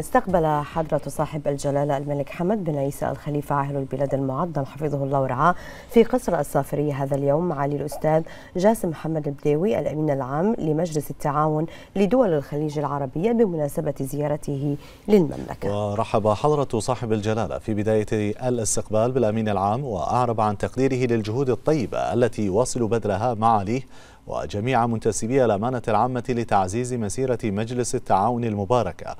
استقبل حضرة صاحب الجلالة الملك حمد بن عيسى الخليفة عاهل البلاد المعظم حفظه الله ورعاه في قصر الصافرية هذا اليوم معالي الأستاذ جاسم محمد البداوي الأمين العام لمجلس التعاون لدول الخليج العربية بمناسبة زيارته للمملكة ورحب حضرة صاحب الجلالة في بداية الاستقبال بالأمين العام وأعرب عن تقديره للجهود الطيبة التي يواصل بذلها معاليه وجميع منتسبي الأمانة العامة لتعزيز مسيرة مجلس التعاون المباركة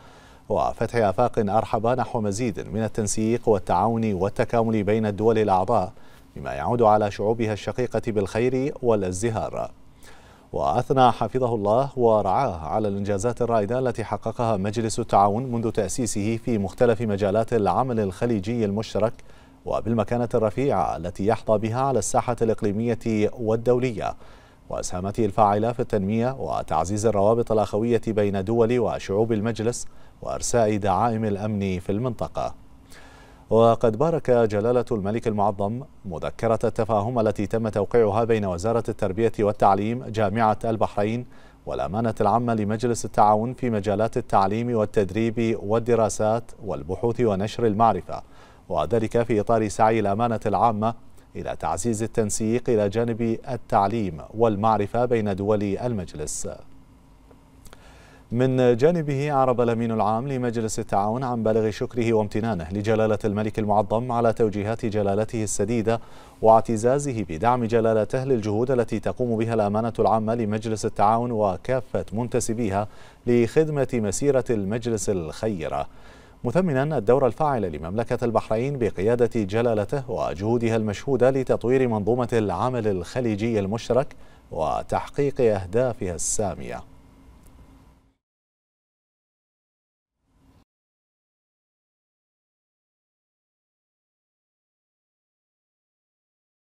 وفتح آفاق أرحب نحو مزيد من التنسيق والتعاون والتكامل بين الدول الأعضاء بما يعود على شعوبها الشقيقة بالخير والازدهار وأثنى حفظه الله ورعاه على الإنجازات الرائدة التي حققها مجلس التعاون منذ تأسيسه في مختلف مجالات العمل الخليجي المشترك وبالمكانة الرفيعة التي يحظى بها على الساحة الإقليمية والدولية وأسهامته الفاعلة في التنمية وتعزيز الروابط الأخوية بين دول وشعوب المجلس وإرساء دعائم الأمن في المنطقة وقد بارك جلالة الملك المعظم مذكرة التفاهم التي تم توقيعها بين وزارة التربية والتعليم جامعة البحرين والأمانة العامة لمجلس التعاون في مجالات التعليم والتدريب والدراسات والبحوث ونشر المعرفة وذلك في إطار سعي الأمانة العامة إلى تعزيز التنسيق إلى جانب التعليم والمعرفة بين دول المجلس من جانبه عرب الأمين العام لمجلس التعاون عن بلغ شكره وامتنانه لجلالة الملك المعظم على توجيهات جلالته السديدة واعتزازه بدعم جلالته للجهود التي تقوم بها الأمانة العامة لمجلس التعاون وكافة منتسبيها لخدمة مسيرة المجلس الخيرة مثمنا الدور الفاعل لمملكة البحرين بقيادة جلالته وجهودها المشهودة لتطوير منظومة العمل الخليجي المشترك وتحقيق أهدافها السامية